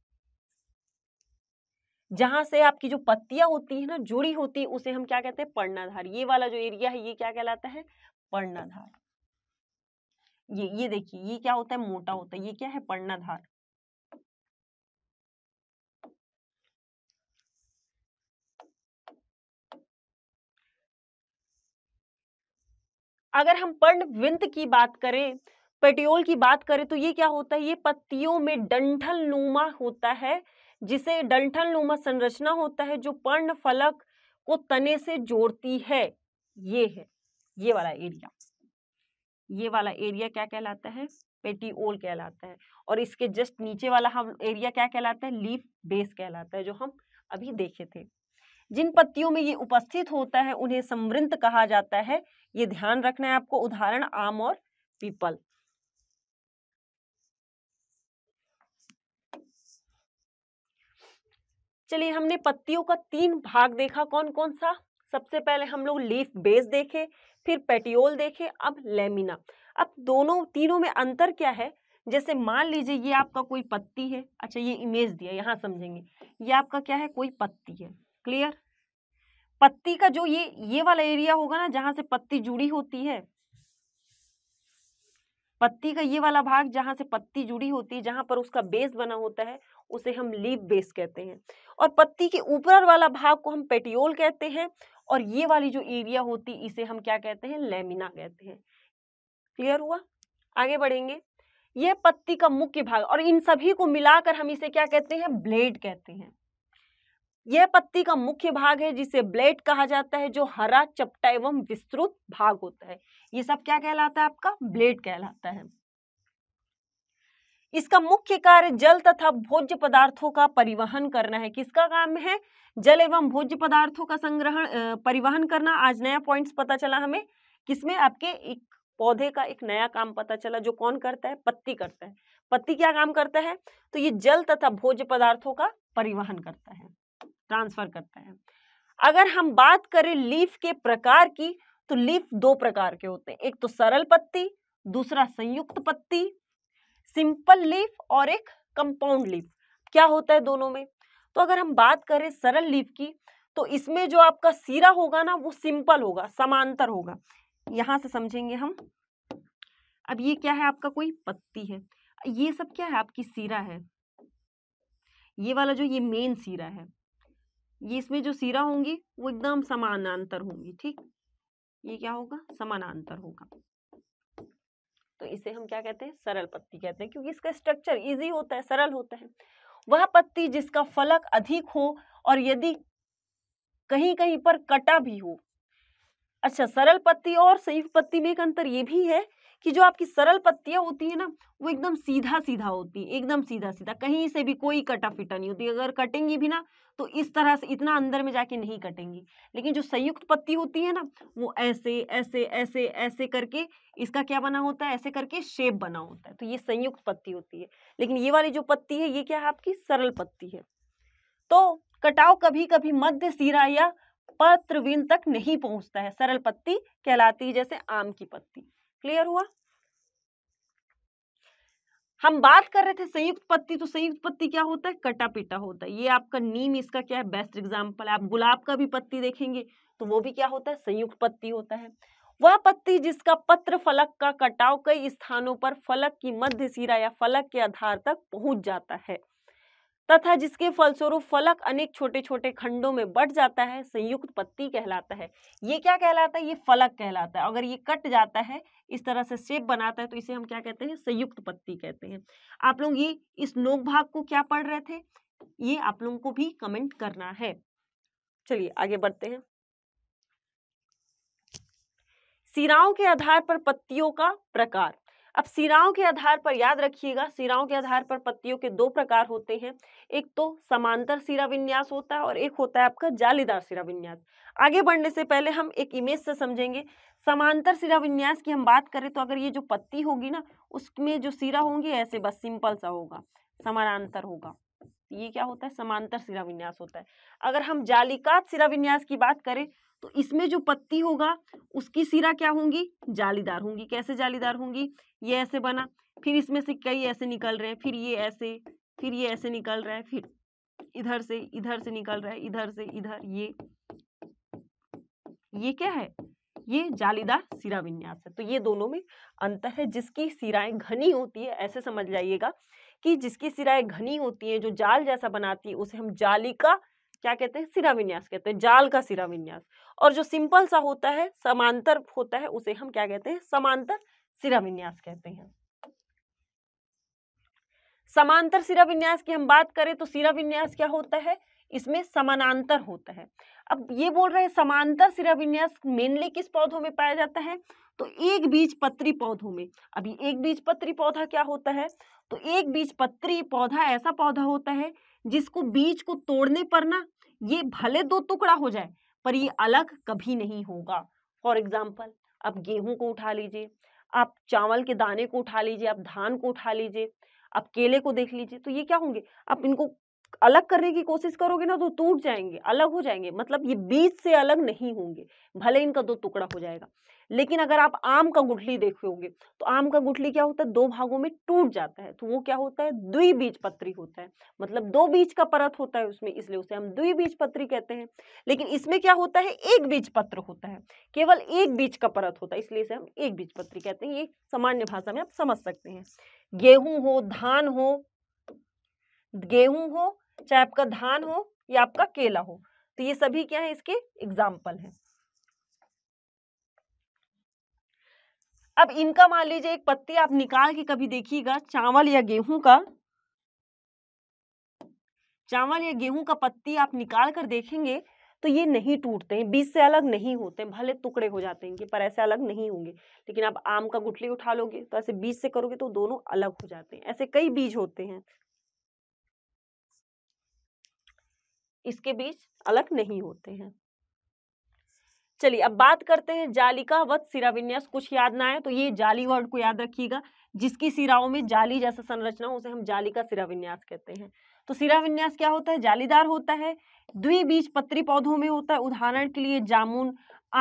जहां से आपकी जो पत्तियां होती है ना जुड़ी होती है उसे हम क्या कहते हैं पर्णाधार ये वाला जो एरिया है ये क्या कहलाता है पर्णाधार ये ये देखिए ये क्या होता है मोटा होता है ये क्या है पर्णाधार अगर हम पर्णविंत की बात करें पेटियोल की बात करें तो ये क्या होता है ये पत्तियों में डंठल नुमा होता है जिसे डंठल नुमा संरचना होता है जो पर्ण फलक को तने से जोड़ती है ये है ये वाला एरिया ये वाला एरिया क्या कहलाता है पेटीओल कहलाता है और इसके जस्ट नीचे वाला हम एरिया क्या कहलाता है लीफ बेस कहलाता है जो हम अभी देखे थे जिन पत्तियों में ये उपस्थित होता है उन्हें समृद्ध कहा जाता है ये ध्यान रखना है आपको उदाहरण आम और पीपल चलिए हमने पत्तियों का तीन भाग देखा कौन कौन सा सबसे पहले हम लोग लीफ बेस देखे फिर पेटियोल देखे अब लेमिना अब दोनों तीनों में अंतर क्या है जैसे मान लीजिए ये आपका कोई पत्ती है अच्छा ये इमेज दिया यहाँ समझेंगे ये आपका क्या है कोई पत्ती है क्लियर पत्ती का जो ये ये वाला एरिया होगा ना जहां से पत्ती जुड़ी होती है पत्ती का ये वाला भाग जहां से पत्ती जुड़ी होती है जहां पर उसका बेस बना होता है उसे हम लीव बेस कहते हैं और पत्ती के ऊपर वाला भाग को हम पेटियोल कहते हैं और ये वाली जो एरिया होती इसे हम क्या कहते हैं लेमिना कहते हैं क्लियर हुआ आगे बढ़ेंगे ये पत्ती का मुख्य भाग और इन सभी को मिलाकर हम इसे क्या कहते हैं ब्लेड कहते हैं यह पत्ती का मुख्य भाग है जिसे ब्लेड कहा जाता है जो हरा चपटा एवं विस्तृत भाग होता है ये सब क्या कहलाता है आपका ब्लेड कहलाता है इसका मुख्य कार्य जल तथा भोज्य पदार्थों का परिवहन करना है किसका काम है जल एवं भोज्य पदार्थों का संग्रहण परिवहन करना आज नया पॉइंट्स पता चला हमें किसमें आपके एक पौधे का एक नया काम पता चला जो कौन करता है पत्ती करता है पत्ती क्या काम करता है तो ये जल तथा भोज्य पदार्थों का परिवहन करता है ट्रांसफर करता है अगर हम बात करें लीफ के प्रकार की तो लीफ दो प्रकार के होते हैं एक तो सरल पत्ती दूसरा संयुक्त पत्ती सिंपल लीफ और एक कंपाउंड लीफ क्या होता है दोनों में तो अगर हम बात करें सरल लीफ की तो इसमें जो आपका सीरा होगा ना वो सिंपल होगा समांतर होगा यहां से समझेंगे हम अब ये क्या है आपका कोई पत्ती है ये सब क्या है आपकी सीरा है ये वाला जो ये मेन सीरा है ये इसमें जो सिरा होंगी वो एकदम समानांतर होंगी ठीक ये क्या होगा समानांतर होगा तो इसे हम क्या कहते हैं सरल पत्ती कहते हैं क्योंकि इसका स्ट्रक्चर इजी होता है सरल होता है वह पत्ती जिसका फलक अधिक हो और यदि कहीं कहीं पर कटा भी हो अच्छा सरल पत्ती और संयुक्त पत्ती में एक अंतर ये भी है कि जो आपकी सरल पत्तियाँ होती है ना वो एकदम सीधा सीधा होती है एकदम सीधा सीधा कहीं से भी कोई कटा फिटा नहीं होती अगर कटेंगी भी ना तो इस तरह से इतना अंदर में जाके नहीं कटेंगी लेकिन जो संयुक्त पत्ती होती है ना वो ऐसे ऐसे ऐसे ऐसे करके इसका क्या बना होता है ऐसे करके शेप बना होता है तो ये संयुक्त पत्ती होती है लेकिन ये वाली जो पत्ती है ये क्या है आपकी सरल पत्ती है तो कटाव कभी कभी मध्य सिरा या पत्रविन तक नहीं पहुंचता है सरल पत्ती कहलाती है जैसे आम की पत्ती क्लियर हुआ हम बात कर रहे थे संयुक्त पत्ती तो संयुक्त पत्ती क्या होता है कटा पिटा होता है ये आपका नीम इसका क्या है बेस्ट एग्जाम्पल है आप गुलाब का भी पत्ती देखेंगे तो वो भी क्या होता है संयुक्त पत्ती होता है वह पत्ती जिसका पत्र फलक का कटाव कई स्थानों पर फलक की मध्य सिरा या फलक के आधार तक पहुंच जाता है तथा जिसके फलस्वरूप फलक अनेक छोटे छोटे खंडों में बट जाता है संयुक्त पत्ती कहलाता है ये क्या कहलाता है ये फलक कहलाता है अगर ये कट जाता है इस तरह से शेप बनाता है तो इसे हम क्या कहते हैं संयुक्त पत्ती कहते हैं आप लोग ये इस नोक भाग को क्या पढ़ रहे थे ये आप लोगों को भी कमेंट करना है चलिए आगे बढ़ते हैं सिराओं के आधार पर पत्तियों का प्रकार अब सिराओं के आधार पर याद रखिएगा सिराओं के आधार पर पत्तियों के दो प्रकार होते हैं एक तो समांतर सिरा विन्यास होता है और एक होता है आपका जालीदार सिरा विन्यास आगे बढ़ने से पहले हम एक इमेज से समझेंगे समांतर सिरा विन्यास की हम बात करें तो अगर ये जो पत्ती होगी ना उसमें जो सिरा होंगी ऐसे बस सिंपल सा होगा समानांतर होगा ये क्या होता है समांतर सिरा विन्यास होता है अगर हम जालिकात सिरा विन्यास की बात करें तो इसमें जो पत्ती होगा उसकी सिरा क्या होंगी जालीदार होंगी कैसे जालीदार होंगी ये ऐसे बना फिर इसमें से कई ऐसे निकल रहे हैं फिर ये ऐसे फिर ये ऐसे निकल रहा है फिर इधर से इधर से निकल रहा है इधर से इधर ये ये क्या है ये जालीदार सिरा विन्यास है तो ये दोनों में अंतर है जिसकी सिराएं घनी होती है ऐसे समझ जाइएगा कि जिसकी सिराएं घनी होती हैं जो जाल जैसा बनाती है उसे हम जाली का क्या कहते हैं सिरा विन्यास कहते हैं जाल का सिरा विन्यास और जो सिंपल सा होता है समांतर होता है उसे हम क्या कहते हैं समांतर सिरा विन्यास कहते हैं समांतर सिरा विन्यास की हम बात करें तो सिरा विन्यास क्या होता है इसमें समानांतर होता है अब ये बोल रहे हैं समांतर सिरा विन्यास मेनली किस पौधों में पाया जाता है तो एक बीज पत्री पौधों में अभी एक बीज पत्री पौधा क्या होता है तो एक बीज पत्री पौधा ऐसा पौधा होता है जिसको बीज को तोड़ने पर ना ये भले दो टुकड़ा हो जाए पर ये अलग कभी नहीं होगा फॉर एग्जाम्पल आप गेहूं को उठा लीजिए आप चावल के दाने को उठा लीजिए आप धान को उठा लीजिए आप केले को देख लीजिए तो ये क्या होंगे आप इनको अलग करने की कोशिश करोगे ना तो टूट जाएंगे अलग हो जाएंगे मतलब ये बीज से अलग नहीं होंगे भले इनका दो टुकड़ा हो जाएगा लेकिन अगर आप आम का गुठली देखे होंगे तो आम का गुठली क्या होता है दो भागों में टूट जाता है तो वो क्या होता है द्विबीज पत्री होता है मतलब दो बीज का परत होता है उसमें इसलिए उसे हम द्विबीज पत्री कहते हैं लेकिन इसमें क्या होता है एक बीज पत्र होता है केवल एक बीज का परत होता है इसलिए इसे हम एक बीज पत्री कहते हैं ये सामान्य भाषा में आप समझ सकते हैं गेहूं हो धान हो गेहूं हो चाहे आपका धान हो या आपका केला हो तो ये सभी क्या है इसके एग्जाम्पल हैं अब इनका मान लीजिए एक पत्ती आप निकाल के कभी देखिएगा चावल या गेहूं का चावल या गेहूं का पत्ती आप निकाल कर देखेंगे तो ये नहीं टूटते हैं बीज से अलग नहीं होते हैं भले टुकड़े हो जाते हैं इनके पर ऐसे अलग नहीं होंगे लेकिन आप आम का गुठली उठा लोगे तो ऐसे बीज से करोगे तो दोनों अलग हो जाते हैं ऐसे कई बीज होते हैं इसके बीज अलग नहीं होते हैं चलिए अब बात करते हैं जाली का सिरा विन्यास कुछ याद ना आए तो ये जाली वर्ड को याद रखिएगा जिसकी सिराओं में जाली जैसा संरचना उसे हम जाली का विन्यास कहते हैं तो सिरा विन्यास क्या होता है जालीदार होता है द्विबीज पत्री पौधों में होता है उदाहरण के लिए जामुन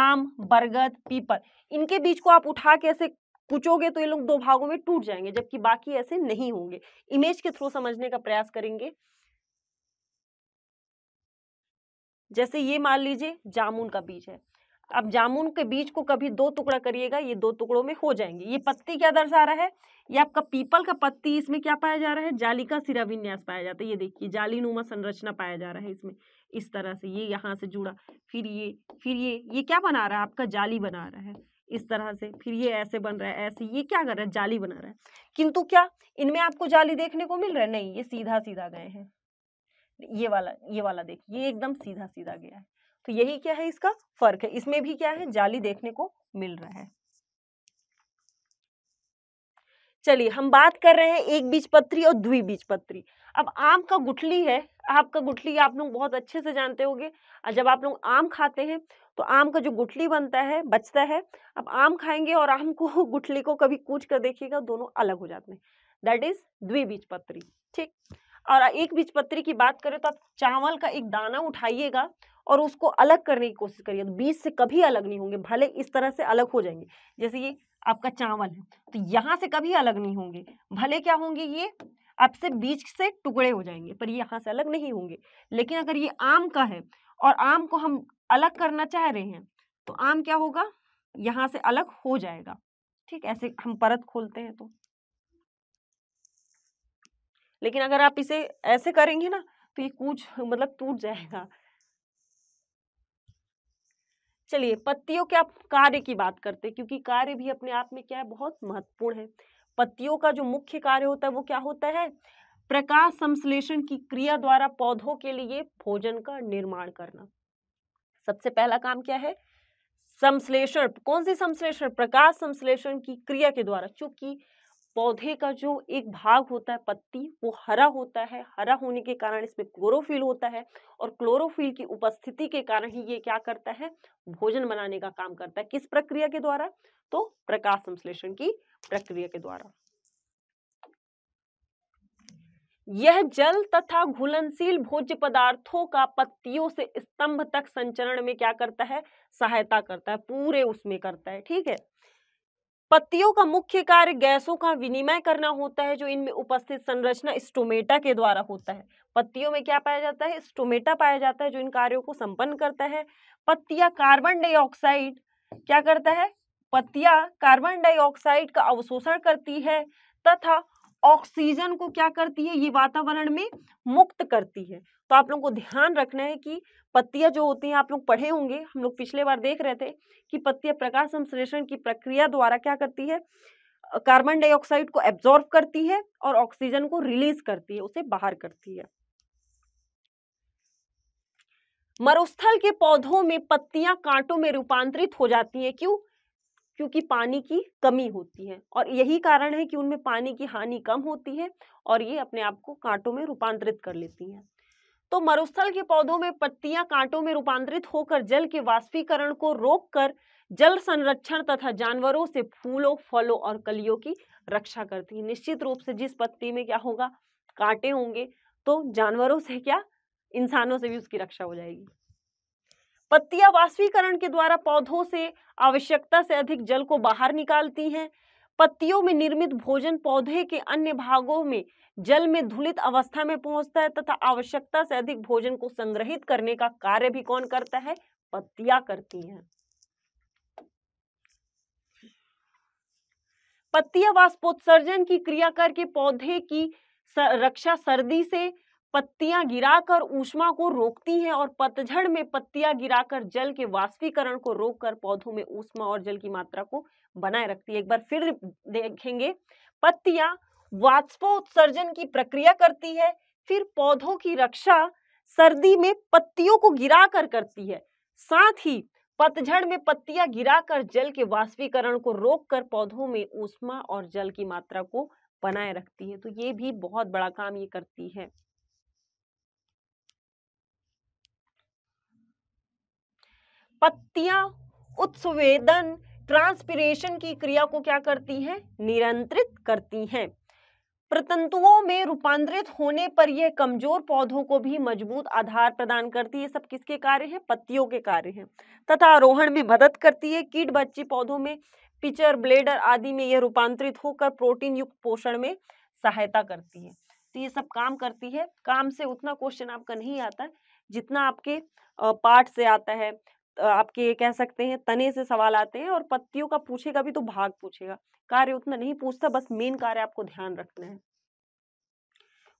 आम बरगद पीपल इनके बीज को आप उठा के ऐसे कुचोगे तो ये लोग दो भागों में टूट जाएंगे जबकि बाकी ऐसे नहीं होंगे इमेज के थ्रू समझने का प्रयास करेंगे जैसे ये मान लीजिए जामुन का बीज है अब जामुन के बीज को कभी दो टुकड़ा करिएगा ये दो टुकड़ों में हो जाएंगे ये पत्ती क्या दर्शा रहा है ये आपका पीपल का पत्ती इसमें क्या पाया जा रहा है जाली का सिरा विन्यास पाया जाता है ये देखिए जाली नुमा संरचना पाया जा रहा है इसमें इस तरह से ये यहाँ से जुड़ा फिर ये फिर ये ये क्या बना रहा है आपका जाली बना रहा है इस तरह से फिर ये ऐसे बन रहा है ऐसे ये क्या कर रहा है जाली बना रहा है किंतु क्या इनमें आपको जाली देखने को मिल रहा है नहीं ये सीधा सीधा गए हैं ये वाला ये वाला देखिए ये एकदम सीधा सीधा गया है तो यही क्या है इसका फर्क है इसमें भी क्या है जाली देखने को मिल रहा है चलिए हम बात कर रहे हैं एक बीज पत्री और द्वि बीज पत्री अब आम का गुठली है आम का गुठली आप लोग बहुत अच्छे से जानते होंगे और जब आप लोग आम खाते हैं तो आम का जो गुठली बनता है बचता है अब आम खाएंगे और आम को [laughs] गुठली को कभी कूच कर देखिएगा दोनों अलग हो जाते हैं दैट इज द्विबीज पत्री ठीक और एक बीज पत्री की बात करें तो आप चावल का एक दाना उठाइएगा और उसको अलग करने की कोशिश करिए तो बीज से कभी अलग नहीं होंगे भले इस तरह से अलग हो जाएंगे जैसे ये आपका चावल है तो यहाँ से कभी अलग नहीं होंगे भले क्या होंगे ये आपसे बीज से टुकड़े हो जाएंगे पर ये यहाँ से अलग नहीं होंगे लेकिन अगर ये आम का है और आम को हम अलग करना चाह रहे हैं तो आम क्या होगा यहाँ से अलग हो जाएगा ठीक ऐसे हम परत खोलते हैं तो लेकिन अगर आप इसे ऐसे करेंगे ना तो ये कूच मतलब टूट जाएगा चलिए पत्तियों के आप कार्य की बात करते हैं क्योंकि कार्य भी अपने आप में क्या है बहुत महत्वपूर्ण है पत्तियों का जो मुख्य कार्य होता है वो क्या होता है प्रकाश संश्लेषण की क्रिया द्वारा पौधों के लिए भोजन का निर्माण करना सबसे पहला काम क्या है संश्लेषण कौन सी संश्लेषण प्रकाश संश्लेषण की क्रिया के द्वारा चूंकि पौधे का जो एक भाग होता है पत्ती वो हरा होता है हरा होने के कारण इसमें क्लोरोफिल होता है और क्लोरोफिल की उपस्थिति के कारण ही ये क्या करता है भोजन बनाने का काम करता है किस प्रक्रिया के द्वारा तो प्रकाश संश्लेषण की प्रक्रिया के द्वारा यह जल तथा घुलनशील भोज्य पदार्थों का पत्तियों से स्तंभ तक संचरण में क्या करता है सहायता करता है पूरे उसमें करता है ठीक है पत्तियों का मुख्य कार्य गैसों का विनिमय करना होता है जो इनमें उपस्थित संरचना स्टोमेटा के द्वारा होता है पत्तियों में क्या पाया जाता है स्टोमेटा पाया जाता है जो इन कार्यों को संपन्न करता है पत्तिया कार्बन डाइऑक्साइड क्या करता है पत्तिया कार्बन डाइऑक्साइड का अवशोषण करती है तथा ऑक्सीजन को क्या करती है ये वातावरण में मुक्त करती है तो आप लोगों को ध्यान रखना है कि पत्तियां जो होती हैं आप लोग पढ़े होंगे हम लोग पिछले बार देख रहे थे कि पत्तियां प्रकाश संश्लेषण की प्रक्रिया द्वारा क्या करती है कार्बन डाइऑक्साइड को एब्जॉर्ब करती है और ऑक्सीजन को रिलीज करती है उसे बाहर करती है मरुस्थल के पौधों में पत्तियां कांटों में रूपांतरित हो जाती हैं क्यों क्योंकि पानी की कमी होती है और यही कारण है कि उनमें पानी की हानि कम होती है और ये अपने आप को कांटों में रूपांतरित कर लेती हैं तो मरुस्थल के पौधों में पत्तियां कांटों में रूपांतरित होकर जल के वाष्पीकरण को रोककर जल संरक्षण तथा जानवरों से फूलों फलों और कलियों की रक्षा करती है निश्चित रूप से जिस पत्ती में क्या होगा कांटे होंगे तो जानवरों से क्या इंसानों से भी उसकी रक्षा हो जाएगी पत्तियां वाष्पीकरण के द्वारा पौधों से आवश्यकता से अधिक जल को बाहर निकालती हैं पत्तियों में निर्मित भोजन पौधे के अन्य भागों में जल में धुलित अवस्था में पहुंचता है तथा आवश्यकता से अधिक भोजन को संग्रहित करने का कार्य भी कौन करता है पत्तियां करती हैं पत्तियां वाष्पोत्सर्जन की क्रिया करके पौधे की रक्षा सर्दी से पत्तियां गिराकर ऊष्मा को रोकती हैं और पतझड़ में पत्तियां गिराकर जल के वाष्पीकरण को रोककर पौधों में ऊष्मा और जल की मात्रा को बनाए रखती है एक बार फिर देखेंगे पत्तियां वाष्पोत्सर्जन की प्रक्रिया करती है फिर पौधों की रक्षा सर्दी में पत्तियों को गिराकर करती है साथ ही पतझड़ में पत्तियां गिराकर जल के वाष्पीकरण को रोककर पौधों में ऊष्मा और जल की मात्रा को बनाए रखती है तो ये भी बहुत बड़ा काम ये करती है पत्तियां उत्सवेदन ट्रांसपिरेशन की क्रिया को क्या करती हैं नियंत्रित करती हैं प्रतंतुओं में रूपांतरित होने पर यह कमजोर पौधों को भी मजबूत आधार प्रदान करती है सब किसके कार्य हैं पत्तियों के कार्य हैं तथा आरोहण में मदद करती है कीट बच्ची पौधों में पिचर ब्लेडर आदि में यह रूपांतरित होकर प्रोटीन युक्त पोषण में सहायता करती है तो ये सब काम करती है काम से उतना क्वेश्चन आपका नहीं आता जितना आपके पाठ से आता है आपके कह सकते हैं तने से सवाल आते हैं और पत्तियों का पूछेगा भी तो भाग पूछेगा कार्य उतना नहीं पूछता बस मेन कार्य आपको ध्यान रखना है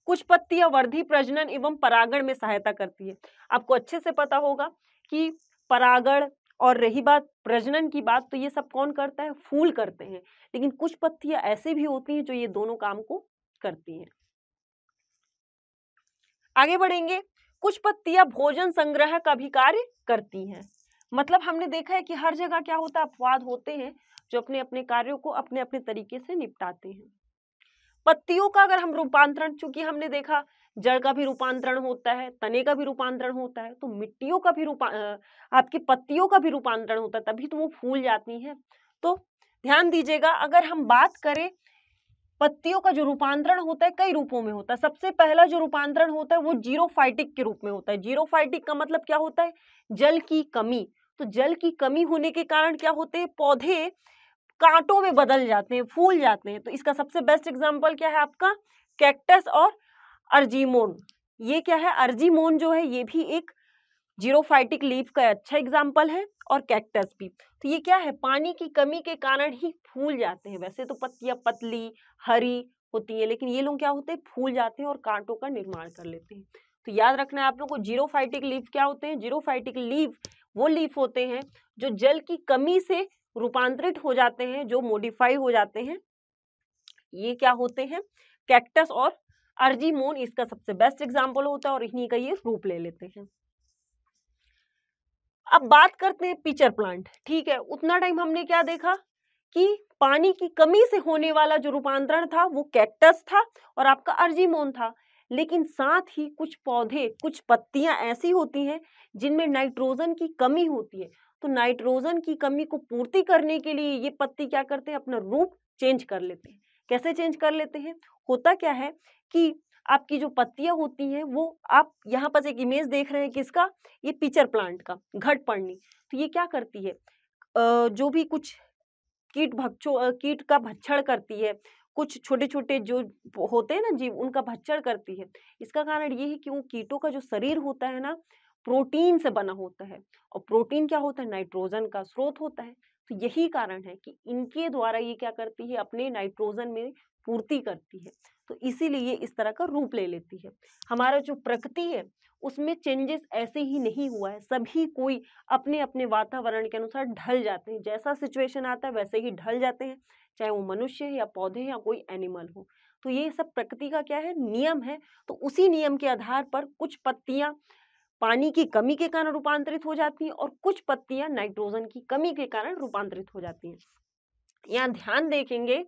कुछ पत्तियां वर्धी प्रजनन एवं परागण में सहायता करती है आपको अच्छे से पता होगा कि परागण और रही बात प्रजनन की बात तो ये सब कौन करता है फूल करते हैं लेकिन कुछ पत्तियां ऐसे भी होती हैं जो ये दोनों काम को करती हैं आगे बढ़ेंगे कुछ पत्तियां भोजन संग्रह का भी कार्य करती हैं मतलब हमने देखा है कि हर जगह क्या होता है अपवाद होते हैं जो अपने अपने कार्यों को अपने अपने तरीके से निपटाते हैं पत्तियों का अगर हम रूपांतरण चूंकि हमने देखा जड़ का भी रूपांतरण होता है तने का भी रूपांतरण होता है तो मिट्टियों का भी रूपा आपकी पत्तियों का भी रूपांतरण होता है तभी तो वो फूल जाती है तो ध्यान दीजिएगा अगर हम बात करें पत्तियों का जो रूपांतरण होता है कई रूपों में होता है सबसे पहला जो रूपांतरण होता है वो जीरोफाइटिक के रूप में होता है जीरोफाइटिक का मतलब क्या होता है जल की कमी तो जल की कमी होने के कारण क्या होते हैं पौधे कांटों में बदल जाते हैं फूल जाते हैं तो इसका सबसे बेस्ट एग्जाम्पल क्या है आपका कैक्टस और अर्जीमोन ये क्या है अर्जीमोन जो है ये भी एक जीरोफाइटिक लीप का अच्छा एग्जाम्पल है और कैक्टस भी तो ये क्या है पानी की कमी के कारण ही फूल जाते हैं वैसे तो पत्तियां पतली हरी होती है लेकिन ये लोग क्या होते हैं फूल जाते हैं और कांटों का निर्माण कर लेते हैं तो याद रखना है आप लोग को जीरोफाइटिक लीव क्या होते हैं जीरोफाइटिक लीव वो लीफ होते हैं जो जल की कमी से रूपांतरित हो जाते हैं जो मोडिफाई हो जाते हैं ये क्या होते हैं कैक्टस और अर्जीमोन इसका सबसे बेस्ट एग्जाम्पल होता है और इन्हीं का ये रूप ले लेते हैं अब बात करते हैं पिचर प्लांट ठीक है उतना टाइम हमने क्या देखा कि पानी की कमी से होने वाला जो रूपांतरण था वो कैक्टस था और आपका अर्जीमोन था लेकिन साथ ही कुछ पौधे कुछ पत्तियां ऐसी होती हैं जिनमें नाइट्रोजन की कमी होती है तो नाइट्रोजन की कमी को पूर्ति करने के लिए ये पत्ती क्या करते हैं अपना रूप चेंज कर लेते हैं कैसे चेंज कर लेते हैं होता क्या है कि आपकी जो पत्तियां होती हैं वो आप यहाँ पर एक इमेज देख रहे हैं किसका ये पिचर प्लांट का घट पड़नी तो ये क्या करती है जो भी कुछ कीट भक्षो कीट का भक्षण करती है कुछ छोटे छोटे जो होते हैं ना जीव उनका भक्षण करती है इसका कारण ये है कि उन कीटों का जो शरीर होता है ना प्रोटीन से बना होता है और प्रोटीन क्या होता है नाइट्रोजन का स्रोत होता है तो यही कारण है कि इनके द्वारा ये क्या करती है अपने नाइट्रोजन में पूर्ति करती है तो इसीलिए इस तरह का रूप ले लेती है हमारा जो प्रकृति है उसमें चेंजेस ऐसे ही नहीं हुआ है सभी कोई अपने अपने वातावरण के अनुसार ढल जाते हैं जैसा सिचुएशन आता है वैसे ही ढल जाते हैं चाहे वो मनुष्य है या पौधे या कोई एनिमल हो तो ये सब प्रकृति का क्या है नियम है तो उसी नियम के आधार पर कुछ पत्तियाँ पानी की कमी के कारण रूपांतरित हो जाती हैं और कुछ पत्तियां नाइट्रोजन की कमी के कारण रूपांतरित हो जाती हैं यहाँ ध्यान देखेंगे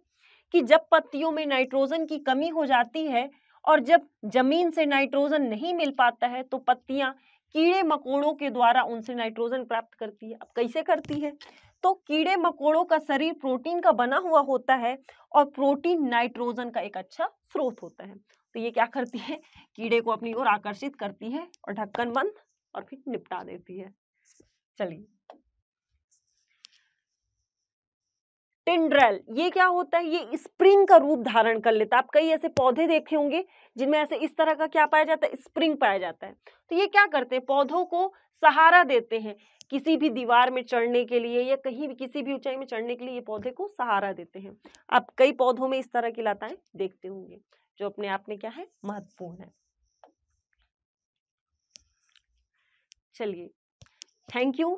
कि जब पत्तियों में नाइट्रोजन की कमी हो जाती है और जब जमीन से नाइट्रोजन नहीं मिल पाता है तो पत्तियां कीड़े मकोड़ों के द्वारा उनसे नाइट्रोजन प्राप्त करती है अब कैसे करती है तो कीड़े मकोड़ों का शरीर प्रोटीन का बना हुआ होता है और प्रोटीन नाइट्रोजन का एक अच्छा स्रोत होता है तो ये क्या करती है कीड़े को अपनी ओर आकर्षित करती है और ढक्कन बंद और फिर निपटा देती है चलिए टिंड्रल ये क्या होता है ये स्प्रिंग का रूप धारण कर लेता है आप कई ऐसे पौधे देखे होंगे जिनमें ऐसे इस तरह का क्या पाया जाता है स्प्रिंग पाया जाता है तो ये क्या करते हैं पौधों को सहारा देते हैं किसी भी दीवार में चढ़ने के लिए या कहीं भी किसी भी ऊंचाई में चढ़ने के लिए ये पौधे को सहारा देते हैं आप कई पौधों में इस तरह की लताएं देखते होंगे जो अपने आप में क्या है महत्वपूर्ण है चलिए थैंक यू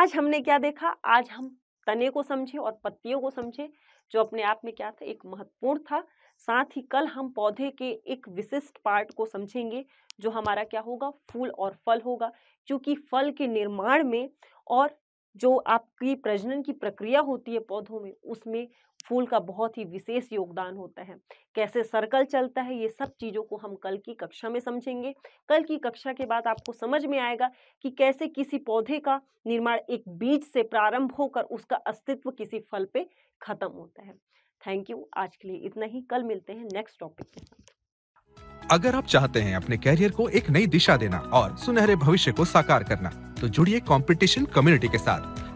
आज हमने क्या देखा आज हम तने को समझे और पत्तियों को समझे जो अपने आप में क्या था एक महत्वपूर्ण था साथ ही कल हम पौधे के एक विशिष्ट पार्ट को समझेंगे जो हमारा क्या होगा फूल और फल होगा क्योंकि फल के निर्माण में और जो आपकी प्रजनन की प्रक्रिया होती है पौधों में उसमें फूल का बहुत ही विशेष योगदान होता है कैसे सर्कल चलता है ये सब चीज़ों को हम कल की कक्षा में समझेंगे कल की कक्षा के बाद आपको समझ में आएगा कि कैसे किसी पौधे का निर्माण एक बीज से प्रारंभ होकर उसका अस्तित्व किसी फल पे खत्म होता है थैंक यू आज के लिए इतना ही कल मिलते हैं नेक्स्ट टॉपिक के साथ अगर आप चाहते हैं अपने कैरियर को एक नई दिशा देना और सुनहरे भविष्य को साकार करना तो जुड़िए कंपटीशन कम्युनिटी के साथ